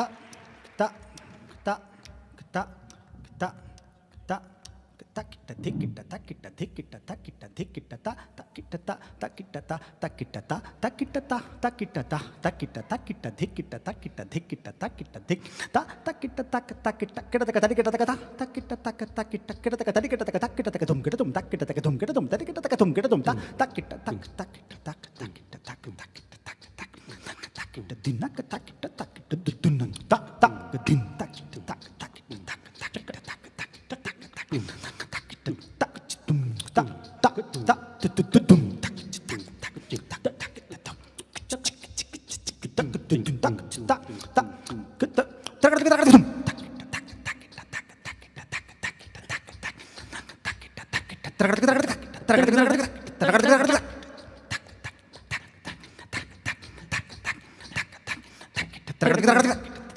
たタタくタタたタタくタタたタタてタタたタタてタタたタタてタタたタタたタタきタタたタタたタタたタタきタタたタタたタタてタタたタタてタタたタタてタタたタタたタタたタタたタタりタタたタタたタタたタタきタタらタタたタタらタタたタタたタタんタタどタタけタタかタタけタタんタタけタタかタタけタタんタタきタタたタタたタタたタタきタ tak tak tak tak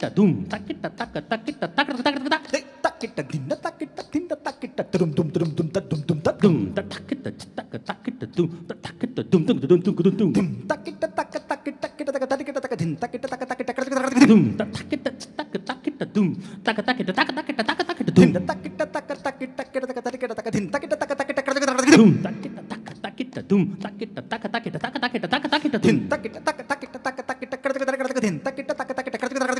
takita dum takita taka takita taka taka taka takita dinda takita dinda takita dum dum dum dum dum dum dum takita taka takita dum takita dum dum dum dum dum dum takita taka takita takita taka takita taka din takita taka takita taka taka dum takita taka takita dum taka takita taka takita taka takita dum takita taka takita takita taka takita taka din takita taka takita taka taka dum takita taka takita dum takita taka takita taka takita taka takita dum takita taka takita taka takita taka takita taka takita takita takita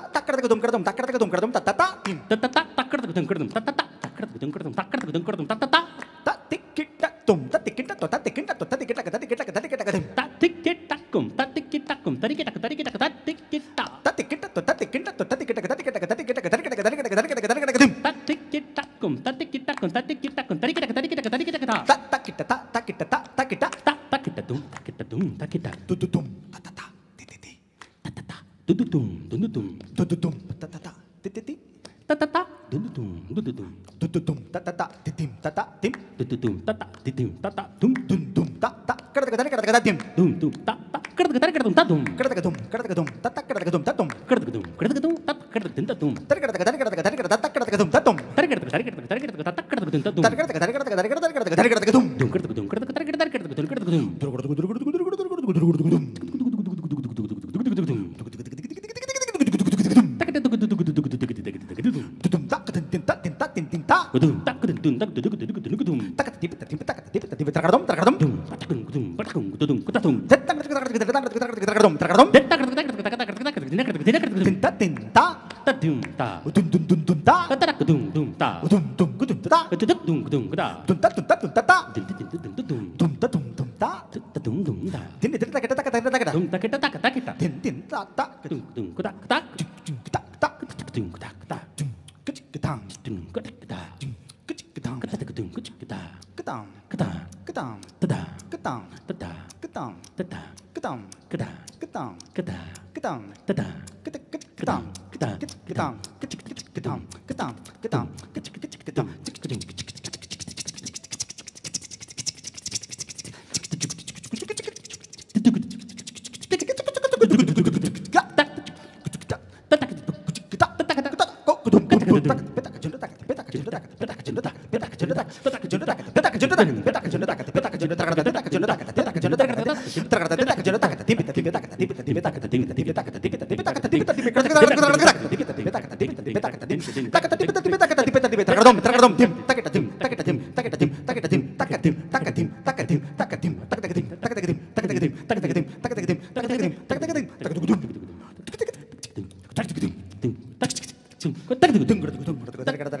둥그라둥따따따띵따따따따끄르둥끄르둥따따따따끄르둥끄르둥따끄르둥끄르둥따따따따띠끼따똠따띠끼따또따띠끼따또따띠끼따따띠끼따따띠끼따따띠끼따꿈따띠끼따꿈따띠끼따따띠끼따따띠끼따따띠끼따또따띠끼따또따띠끼따따띠끼따따띠끼따따띠끼따따띠끼따따띠끼따따띠끼따꿈따띠끼따꿈따띠끼따꿈따띠끼따따띠끼따따띠끼따따따끼따따따끼따따따끼따따따끼따둥따끼따둥따끼따뚜뚜둥따따따띠띠띠따따따뚜뚜둥뚜뚜둥뚜뚜둥 tum ta tata, tum dung 끄땅 끄땅 끄치끄치끄땅 tak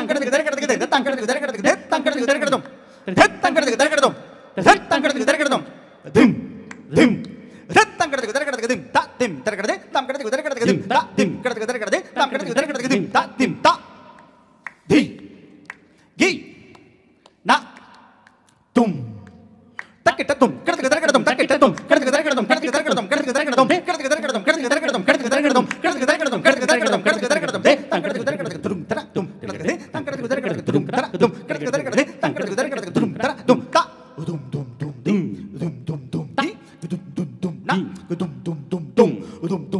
തങ്കടത്തിൽ തിരക്കെടുത്ത് തങ്കടത്തിൽ തിരക്കെടുത്ത് തങ്കടത്തിൽ തിരക്കെടുത്തും തങ്കടത്തിൽ തിരക്കെടുത്തും തങ്കടത്തിൽ തിരക്കെടുത്തും തങ്കടത്തിൽ തിരക്കെടുത്ത് ദിം ത ദിം തിരക്കെടുത്ത് തം കിടത്തിൽ തിരക്കെടുത്ത് ദിം ത ദിം കിടത്തിൽ തിരക്കെടുത്ത് തം കിടത്തിൽ തിരക്കെടുത്ത് ദിം ത ദിം ത ധി ഗി ന തും തക്കിട്ടത്തും കിടത്തിൽ തിരക്കെടുത്തും തക്കിട്ടത്തും കിടത്തിൽ തിരക്കെടുത്തും കിടത്തിൽ തിരക്കെടുത്തും കിടത്തിൽ തിരക്കെടുത്തും കിടത്തിൽ തിരക്കെടുത്തും കിടത്തിൽ തിരക്കെടുത്തും കിടത്തിൽ തിരക്കെടുത്തും കിടത്തിൽ തിരക്കെടുത്തും കിടത്തിൽ തിരക്കെടുത്തും കിടത്തിൽ തിരക്കെടുത്തും കിടത്തിൽ തിരക്കെടുത്തും